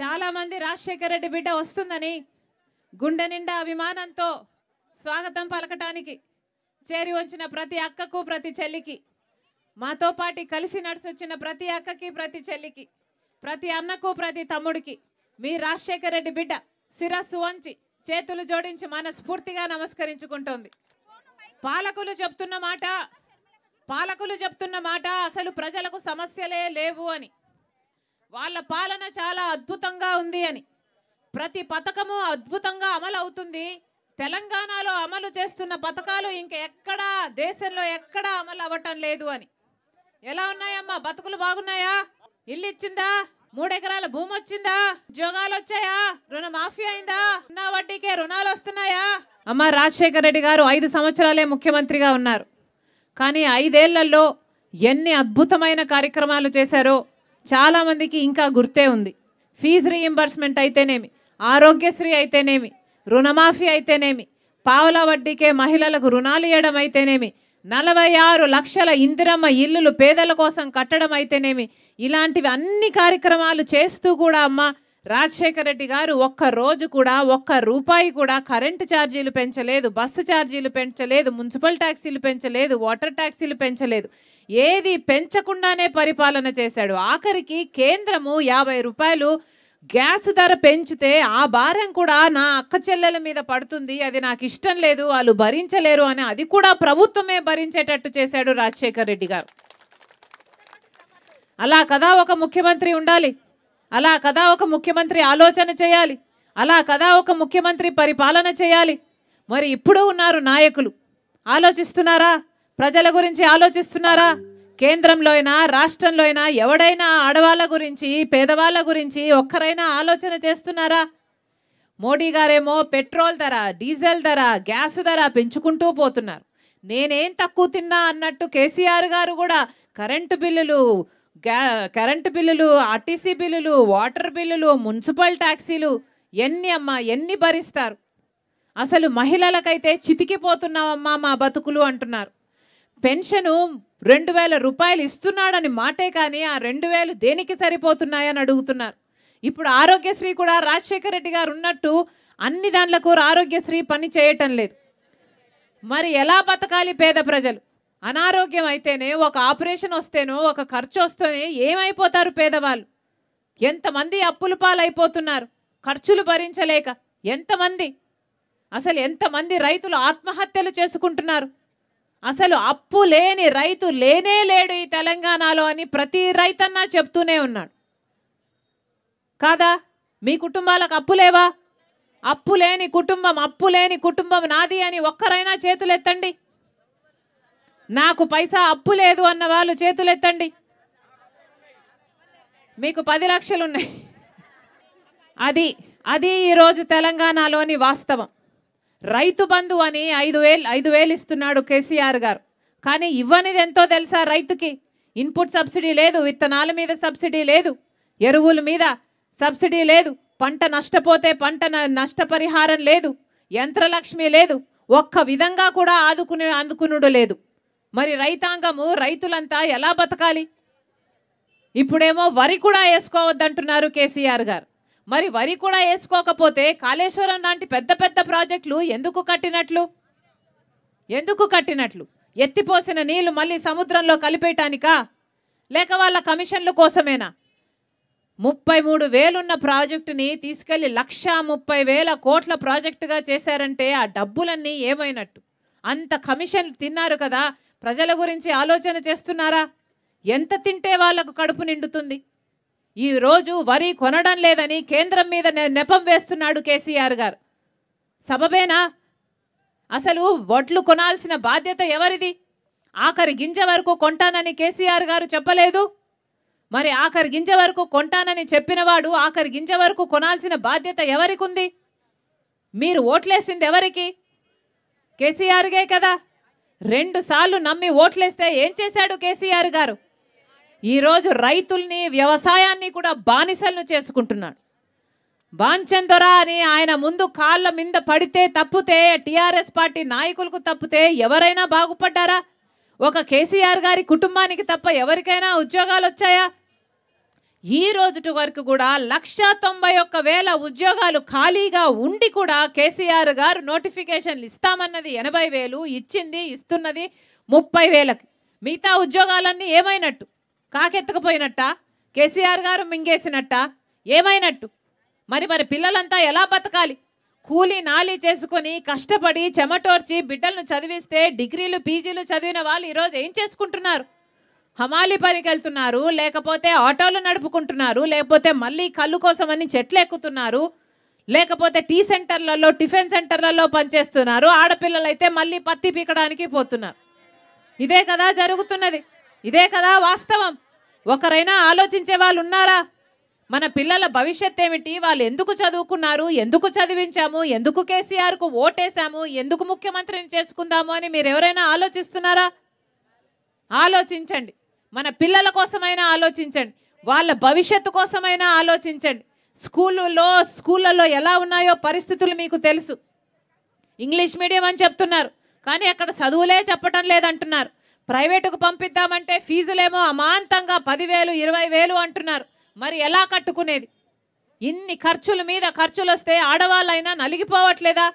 చాలామంది రాజశేఖర రెడ్డి బిడ్డ వస్తుందని గుండె నిండా అభిమానంతో స్వాగతం పలకటానికి చేరి వచ్చిన ప్రతి అక్కకు ప్రతి చెల్లికి మాతో పాటు కలిసి నడిచొచ్చిన ప్రతి అక్కకి ప్రతి చెల్లికి ప్రతి అన్నకు ప్రతి తమ్ముడికి మీ రాజశేఖర రెడ్డి బిడ్డ శిరస్సు వంచి చేతులు జోడించి మనస్ఫూర్తిగా నమస్కరించుకుంటోంది పాలకులు చెప్తున్న మాట పాలకులు చెప్తున్న మాట అసలు ప్రజలకు సమస్యలే లేవు అని వాళ్ళ పాలన చాలా అద్భుతంగా ఉంది అని ప్రతి పథకము అద్భుతంగా అమలు అవుతుంది తెలంగాణలో అమలు చేస్తున్న పథకాలు ఇంకెక్కడా దేశంలో ఎక్కడా అమలు అవ్వటం లేదు అని ఎలా ఉన్నాయమ్మా బతుకులు బాగున్నాయా ఇల్లు ఇచ్చిందా మూడెకరాల భూమి వచ్చిందా ఉద్యోగాలు వచ్చాయా రుణమాఫీ అయిందా ఉన్న వడ్డీకే రుణాలు వస్తున్నాయా అమ్మ రాజశేఖర రెడ్డి గారు ఐదు సంవత్సరాలే ముఖ్యమంత్రిగా ఉన్నారు కానీ ఐదేళ్లలో ఎన్ని అద్భుతమైన కార్యక్రమాలు చేశారో చాలామందికి ఇంకా గుర్తే ఉంది ఫీజు రీయింబర్స్మెంట్ అయితేనేమి ఆరోగ్యశ్రీ అయితేనేమి రుణమాఫీ అయితేనేమి పావుల వడ్డీకే మహిళలకు రుణాలు ఇవ్వడం అయితేనేమి నలభై ఆరు లక్షల ఇందిరమ్మ ఇల్లులు పేదల కోసం కట్టడం అయితేనేమి ఇలాంటివి అన్ని కార్యక్రమాలు చేస్తూ కూడా అమ్మ రాజశేఖర రెడ్డి గారు ఒక్క రోజు కూడా ఒక్క రూపాయి కూడా కరెంటు ఛార్జీలు పెంచలేదు బస్సు ఛార్జీలు పెంచలేదు మున్సిపల్ ట్యాక్సీలు పెంచలేదు వాటర్ ట్యాక్సీలు పెంచలేదు ఏది పెంచకుండానే పరిపాలన చేశాడు ఆఖరికి కేంద్రము యాభై రూపాయలు గ్యాస్ ధర పెంచితే ఆ భారం కూడా నా అక్క చెల్లెల మీద పడుతుంది అది నాకు ఇష్టం లేదు వాళ్ళు భరించలేరు అని అది కూడా ప్రభుత్వమే భరించేటట్టు చేశాడు రాజశేఖర్ రెడ్డి గారు అలా కదా ఒక ముఖ్యమంత్రి ఉండాలి అలా కదా ఒక ముఖ్యమంత్రి ఆలోచన చేయాలి అలా కదా ఒక ముఖ్యమంత్రి పరిపాలన చేయాలి మరి ఇప్పుడు ఉన్నారు నాయకులు ఆలోచిస్తున్నారా ప్రజల గురించి ఆలోచిస్తున్నారా కేంద్రంలో అయినా రాష్ట్రంలో అయినా ఎవడైనా ఆడవాళ్ళ గురించి పేదవాళ్ళ గురించి ఒక్కరైనా ఆలోచన చేస్తున్నారా మోడీ గారేమో పెట్రోల్ ధర డీజిల్ ధర గ్యాస్ ధర పెంచుకుంటూ పోతున్నారు నేనేం తక్కువ తిన్నా అన్నట్టు కేసీఆర్ గారు కూడా కరెంటు బిల్లులు కరెంటు బిల్లులు ఆర్టీసీ బిల్లులు వాటర్ బిల్లులు మున్సిపల్ ట్యాక్సీలు ఎన్ని అమ్మా ఎన్ని భరిస్తారు అసలు మహిళలకైతే చితికిపోతున్నామమ్మా మా బతుకులు అంటున్నారు పెన్షను రెండు వేల రూపాయలు ఇస్తున్నాడని మాటే కానీ ఆ రెండు వేలు దేనికి సరిపోతున్నాయని అడుగుతున్నారు ఇప్పుడు ఆరోగ్యశ్రీ కూడా రాజశేఖర రెడ్డి గారు ఉన్నట్టు అన్ని దాంట్లకు ఆరోగ్యశ్రీ పని చేయటం లేదు మరి ఎలా బతకాలి పేద ప్రజలు అనారోగ్యం అయితేనే ఒక ఆపరేషన్ వస్తేనో ఒక ఖర్చు వస్తేనే ఏమైపోతారు పేదవాళ్ళు ఎంతమంది అప్పుల పాలైపోతున్నారు ఖర్చులు భరించలేక ఎంతమంది అసలు ఎంతమంది రైతులు ఆత్మహత్యలు చేసుకుంటున్నారు అసలు అప్పు లేని రైతు లేనే లేడు ఈ తెలంగాణలో అని ప్రతి రైతన్నా చెప్తూనే ఉన్నాడు కాదా మీ కుటుంబాలకు అప్పులేవా అప్పు లేని కుటుంబం అప్పు లేని కుటుంబం నాది అని ఒక్కరైనా చేతులెత్తండి నాకు పైసా అప్పు లేదు అన్న వాళ్ళు చేతులెత్తండి మీకు పది లక్షలున్నాయి అది అది ఈరోజు తెలంగాణలోని వాస్తవం రైతు బంధు అని ఐదు వేలు ఐదు వేలు ఇస్తున్నాడు కేసీఆర్ గారు కానీ ఇవ్వనిది ఎంతో తెలుసా రైతుకి ఇన్పుట్ సబ్సిడీ లేదు విత్తనాల మీద సబ్సిడీ లేదు ఎరువుల మీద సబ్సిడీ లేదు పంట నష్టపోతే పంట నష్టపరిహారం లేదు యంత్రలక్ష్మి లేదు ఒక్క విధంగా కూడా ఆదుకునే అందుకునుడు లేదు మరి రైతాంగము రైతులంతా ఎలా బతకాలి ఇప్పుడేమో వరి కూడా వేసుకోవద్దంటున్నారు కేసీఆర్ గారు మరి వరి కూడా వేసుకోకపోతే కాళేశ్వరం లాంటి పెద్ద పెద్ద ప్రాజెక్టులు ఎందుకు కట్టినట్లు ఎందుకు కట్టినట్లు ఎత్తిపోసిన నీళ్లు మళ్ళీ సముద్రంలో కలిపేయటానికా లేక వాళ్ళ కమిషన్ల కోసమేనా ముప్పై మూడు వేలున్న ప్రాజెక్టుని తీసుకెళ్లి లక్ష ముప్పై వేల కోట్ల ప్రాజెక్టుగా చేశారంటే ఆ డబ్బులన్నీ ఏమైనట్టు అంత కమిషన్ తిన్నారు కదా ప్రజల గురించి ఆలోచన చేస్తున్నారా ఎంత తింటే వాళ్లకు కడుపు నిండుతుంది ఈరోజు వరి కొనడం లేదని కేంద్రం మీద నెపం వేస్తున్నాడు కేసీఆర్ గారు సబబేనా అసలు వడ్లు కొనాల్సిన బాధ్యత ఎవరిది ఆఖరి గింజ వరకు కొంటానని కేసీఆర్ గారు చెప్పలేదు మరి ఆఖరి గింజ వరకు కొంటానని చెప్పినవాడు ఆఖరి గింజ వరకు కొనాల్సిన బాధ్యత ఎవరికి ఉంది మీరు ఓట్లేసింది ఎవరికి కేసీఆర్గే కదా రెండు సార్లు నమ్మి ఓట్లేస్తే ఏం చేశాడు కేసీఆర్ గారు ఈరోజు రైతుల్ని వ్యవసాయాన్ని కూడా బానిసలను చేసుకుంటున్నాడు బాంచందొరా అని ఆయన ముందు కాళ్ళ మీద పడితే తప్పితే టీఆర్ఎస్ పార్టీ నాయకులకు తప్పితే ఎవరైనా బాగుపడ్డారా ఒక కేసీఆర్ గారి కుటుంబానికి తప్ప ఎవరికైనా ఉద్యోగాలు వచ్చాయా ఈ రోజుటి వరకు కూడా లక్ష తొంభై ఒక్క వేల ఉద్యోగాలు ఖాళీగా ఉండి కూడా కేసీఆర్ గారు నోటిఫికేషన్లు ఇస్తామన్నది ఎనభై వేలు ఇచ్చింది ఇస్తున్నది ముప్పై వేలకి మిగతా ఉద్యోగాలన్నీ ఏమైనట్టు కాకెత్తకపోయినట్ట కేసీఆర్ గారు మింగేసినట్ట ఏమైనట్టు మరి మరి పిల్లలంతా ఎలా బతకాలి కూలీ నాలి చేసుకొని కష్టపడి చెమటోర్చి బిడ్డలను చదివిస్తే డిగ్రీలు పీజీలు చదివిన వాళ్ళు ఈరోజు ఏం చేసుకుంటున్నారు హమాలి పనికి వెళ్తున్నారు లేకపోతే ఆటోలు నడుపుకుంటున్నారు లేకపోతే మళ్ళీ కళ్ళు కోసమని చెట్లు ఎక్కుతున్నారు లేకపోతే టీ సెంటర్లలో టిఫిన్ సెంటర్లలో పనిచేస్తున్నారు ఆడపిల్లలు అయితే మళ్ళీ పత్తి పీకడానికి పోతున్నారు ఇదే కదా జరుగుతున్నది ఇదే కదా వాస్తవం ఒకరైనా ఆలోచించే వాళ్ళు ఉన్నారా మన పిల్లల భవిష్యత్ ఏమిటి వాళ్ళు ఎందుకు చదువుకున్నారు ఎందుకు చదివించాము ఎందుకు కేసీఆర్కు ఓటేశాము ఎందుకు ముఖ్యమంత్రిని చేసుకుందాము అని మీరు ఎవరైనా ఆలోచిస్తున్నారా ఆలోచించండి మన పిల్లల కోసమైనా ఆలోచించండి వాళ్ళ భవిష్యత్తు కోసమైనా ఆలోచించండి స్కూళ్ళలో స్కూళ్ళలో ఎలా ఉన్నాయో పరిస్థితులు మీకు తెలుసు ఇంగ్లీష్ మీడియం అని చెప్తున్నారు కానీ అక్కడ చదువులే చెప్పటం లేదంటున్నారు ప్రైవేటుకు పంపిద్దామంటే ఫీజులేమో అమాంతంగా పదివేలు ఇరవై వేలు అంటున్నారు మరి ఎలా కట్టుకునేది ఇన్ని ఖర్చుల మీద ఖర్చులు వస్తే ఆడవాళ్ళైనా నలిగిపోవట్లేదా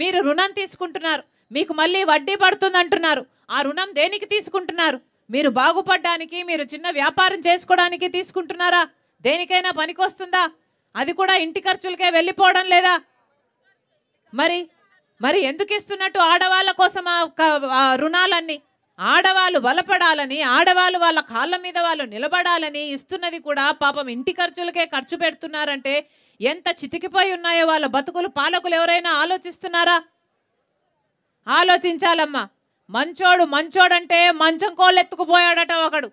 మీరు రుణం తీసుకుంటున్నారు మీకు మళ్ళీ వడ్డీ పడుతుందంటున్నారు ఆ రుణం దేనికి తీసుకుంటున్నారు మీరు బాగుపడడానికి మీరు చిన్న వ్యాపారం చేసుకోవడానికి తీసుకుంటున్నారా దేనికైనా పనికొస్తుందా అది కూడా ఇంటి ఖర్చులకే వెళ్ళిపోవడం లేదా మరి మరి ఎందుకు ఇస్తున్నట్టు ఆడవాళ్ళ కోసం ఆ రుణాలన్నీ ఆడవాళ్ళు బలపడాలని ఆడవాళ్ళు వాళ్ళ కాళ్ళ మీద వాళ్ళు నిలబడాలని ఇస్తున్నది కూడా పాపం ఇంటి ఖర్చులకే ఖర్చు పెడుతున్నారంటే ఎంత చితికిపోయి ఉన్నాయో వాళ్ళ బతుకులు పాలకులు ఎవరైనా ఆలోచిస్తున్నారా ఆలోచించాలమ్మా మంచోడు మంచోడంటే మంచం కోళ్ళెత్తుకుపోయాడట ఒకడు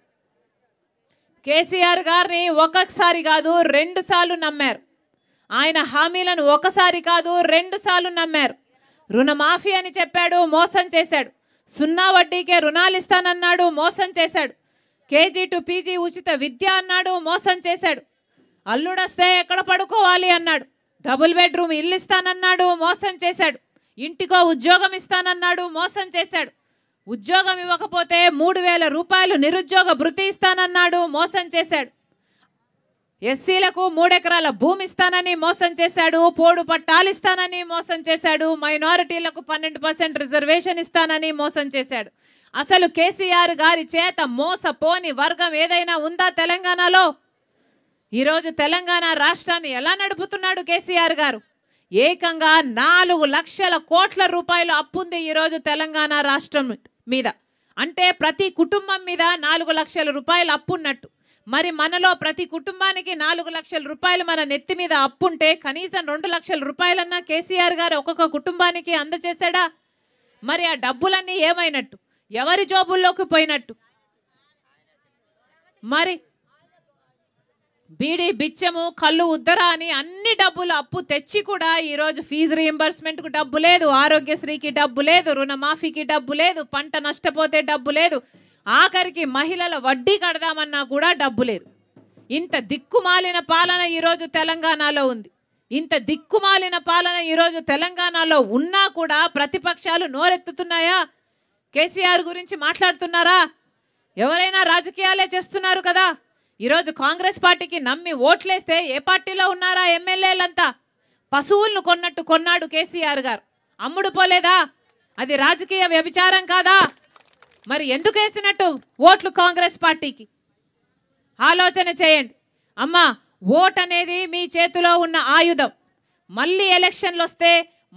కేసీఆర్ గారిని ఒక్కసారి కాదు రెండు సార్లు నమ్మారు ఆయన హామీలను ఒకసారి కాదు రెండు సార్లు నమ్మారు రుణమాఫీ అని చెప్పాడు మోసం చేశాడు సున్నా వడ్డీకే రుణాలు ఇస్తానన్నాడు మోసం చేశాడు కేజీ టు పీజీ ఉచిత విద్య అన్నాడు మోసం చేశాడు అల్లుడొస్తే ఎక్కడ పడుకోవాలి అన్నాడు డబుల్ బెడ్రూమ్ ఇల్లు ఇస్తానన్నాడు మోసం చేశాడు ఇంటికో ఉద్యోగం ఇస్తానన్నాడు మోసం చేశాడు ఉద్యోగం ఇవ్వకపోతే మూడు వేల రూపాయలు నిరుద్యోగ భృతి ఇస్తానన్నాడు మోసం చేశాడు ఎస్సీలకు మూడెకరాల భూమి ఇస్తానని మోసం చేశాడు పోడు పట్టాలు ఇస్తానని మోసం చేశాడు మైనారిటీలకు పన్నెండు పర్సెంట్ రిజర్వేషన్ ఇస్తానని మోసం చేశాడు అసలు కేసీఆర్ గారి చేత మోసపోని వర్గం ఏదైనా ఉందా తెలంగాణలో ఈరోజు తెలంగాణ రాష్ట్రాన్ని ఎలా నడుపుతున్నాడు కేసీఆర్ గారు ఏకంగా నాలుగు లక్షల కోట్ల రూపాయలు అప్పుంది ఈరోజు తెలంగాణ రాష్ట్రం మీద అంటే ప్రతి కుటుంబం మీద నాలుగు లక్షల రూపాయలు అప్పున్నట్టు మరి మనలో ప్రతి కుటుంబానికి నాలుగు లక్షల రూపాయలు మన నెత్తి మీద అప్పుంటే కనీసం రెండు లక్షల రూపాయలన్నా కేసీఆర్ గారు ఒక్కొక్క కుటుంబానికి అందజేశాడా మరి ఆ డబ్బులన్నీ ఏమైనట్టు ఎవరి జోబుల్లోకి పోయినట్టు మరి బీడీ బిచ్చము కళ్ళు ఉద్దరా అని అన్ని డబ్బులు అప్పు తెచ్చి కూడా ఈరోజు ఫీజు రీఎంబర్స్మెంట్కు డబ్బు లేదు ఆరోగ్యశ్రీకి డబ్బు లేదు రుణమాఫీకి డబ్బు లేదు పంట నష్టపోతే డబ్బు లేదు ఆఖరికి మహిళల వడ్డీ కడదామన్నా కూడా డబ్బు లేదు ఇంత దిక్కుమాలిన పాలన ఈరోజు తెలంగాణలో ఉంది ఇంత దిక్కుమాలిన పాలన ఈరోజు తెలంగాణలో ఉన్నా కూడా ప్రతిపక్షాలు నోరెత్తుతున్నాయా కేసీఆర్ గురించి మాట్లాడుతున్నారా ఎవరైనా రాజకీయాలే చేస్తున్నారు కదా ఈరోజు కాంగ్రెస్ పార్టీకి నమ్మి ఓట్లేస్తే ఏ పార్టీలో ఉన్నారా ఎమ్మెల్యేలంతా పశువులను కొన్నట్టు కొన్నాడు కేసీఆర్ గారు అమ్ముడు పోలేదా అది రాజకీయ వ్యభిచారం కాదా మరి ఎందుకు వేసినట్టు ఓట్లు కాంగ్రెస్ పార్టీకి ఆలోచన చేయండి అమ్మా ఓట్ అనేది మీ చేతిలో ఉన్న ఆయుధం మళ్ళీ ఎలక్షన్లు వస్తే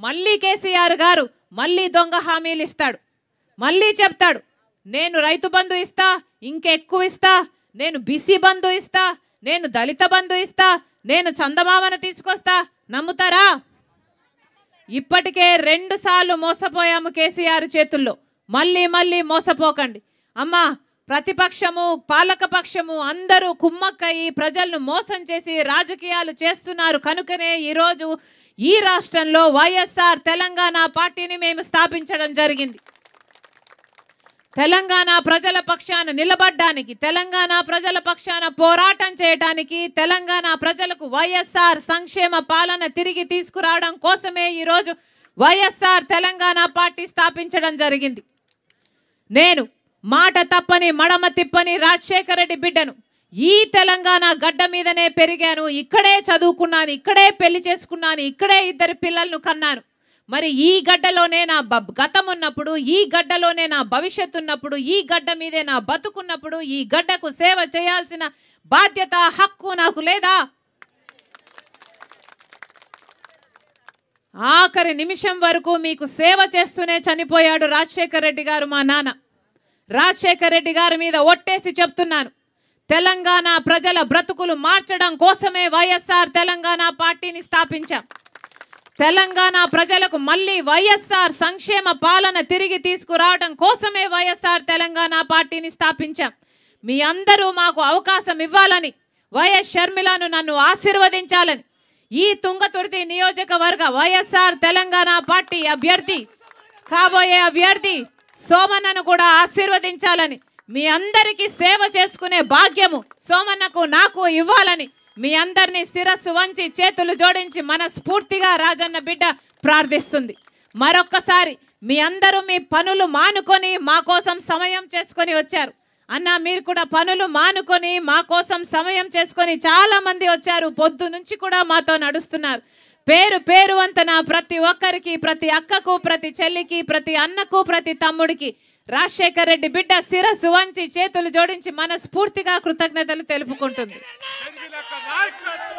మళ్ళీ కేసీఆర్ గారు మళ్ళీ దొంగ హామీలు ఇస్తాడు మళ్ళీ చెప్తాడు నేను రైతు బంధు ఇస్తా ఇంకెక్కువ ఇస్తా నేను బీసీ బంధు ఇస్తా నేను దళిత బంధు ఇస్తా నేను చందమామను తీసుకొస్తా నమ్ముతారా ఇప్పటికే రెండు సార్లు మోసపోయాము కేసీఆర్ చేతుల్లో మళ్ళీ మళ్ళీ మోసపోకండి అమ్మా ప్రతిపక్షము పాలకపక్షము అందరూ కుమ్మక్కయి ప్రజలను మోసం చేసి రాజకీయాలు చేస్తున్నారు కనుకనే ఈరోజు ఈ రాష్ట్రంలో వైఎస్ఆర్ తెలంగాణ పార్టీని మేము స్థాపించడం జరిగింది తెలంగాణ ప్రజల పక్షాన నిలబడ్డానికి తెలంగాణ ప్రజల పక్షాన పోరాటం చేయడానికి తెలంగాణ ప్రజలకు వైఎస్ఆర్ సంక్షేమ పాలన తిరిగి తీసుకురావడం కోసమే ఈరోజు వైఎస్ఆర్ తెలంగాణ పార్టీ స్థాపించడం జరిగింది నేను మాట తప్పని మడమ తిప్పని రాజశేఖర రెడ్డి బిడ్డను ఈ తెలంగాణ గడ్డ మీదనే పెరిగాను ఇక్కడే చదువుకున్నాను ఇక్కడే పెళ్లి చేసుకున్నాను ఇక్కడే ఇద్దరు పిల్లలను కన్నాను మరి ఈ గడ్డలోనే నా గతం ఉన్నప్పుడు ఈ గడ్డలోనే నా భవిష్యత్తు ఉన్నప్పుడు ఈ గడ్డ మీదే నా బతుకున్నప్పుడు ఈ గడ్డకు సేవ చేయాల్సిన బాధ్యత హక్కు నాకు లేదా ఆఖరి నిమిషం వరకు మీకు సేవ చేస్తూనే చనిపోయాడు రాజశేఖర్ రెడ్డి గారు మా నాన్న రాజశేఖర్ రెడ్డి గారి మీద ఒట్టేసి చెప్తున్నాను తెలంగాణ ప్రజల బ్రతుకులు మార్చడం కోసమే వైఎస్ఆర్ తెలంగాణ పార్టీని స్థాపించాం తెలంగాణ ప్రజలకు మళ్ళీ వైఎస్ఆర్ సంక్షేమ పాలన తిరిగి తీసుకురావడం కోసమే వైఎస్ఆర్ తెలంగాణ పార్టీని స్థాపించాం మీ అందరూ మాకు అవకాశం ఇవ్వాలని వైఎస్ షర్మిలను నన్ను ఆశీర్వదించాలని ఈ తుంగతుర్తి నియోజకవర్గ వైఎస్ఆర్ తెలంగాణ పార్టీ అభ్యర్థి కాబోయే అభ్యర్థి సోమన్నను కూడా ఆశీర్వదించాలని మీ అందరికీ సేవ చేసుకునే భాగ్యము సోమన్నకు నాకు ఇవ్వాలని మీ అందరినీ శిరస్సు వంచి చేతులు జోడించి మనస్ఫూర్తిగా రాజన్న బిడ్డ ప్రార్థిస్తుంది మరొక్కసారి మీ అందరూ మీ పనులు మానుకొని మా కోసం సమయం చేసుకొని వచ్చారు అన్న మీరు కూడా పనులు మానుకొని మా కోసం సమయం చేసుకొని చాలామంది వచ్చారు పొద్దు నుంచి కూడా మాతో నడుస్తున్నారు పేరు పేరు వంతన ప్రతి ఒక్కరికి ప్రతి అక్కకు ప్రతి చెల్లికి ప్రతి అన్నకు ప్రతి తమ్ముడికి రాజశేఖర రెడ్డి బిడ్డ శిరస్సు వంచి చేతులు జోడించి మనస్ఫూర్తిగా కృతజ్ఞతలు తెలుపుకుంటుంది sacanagem, cara!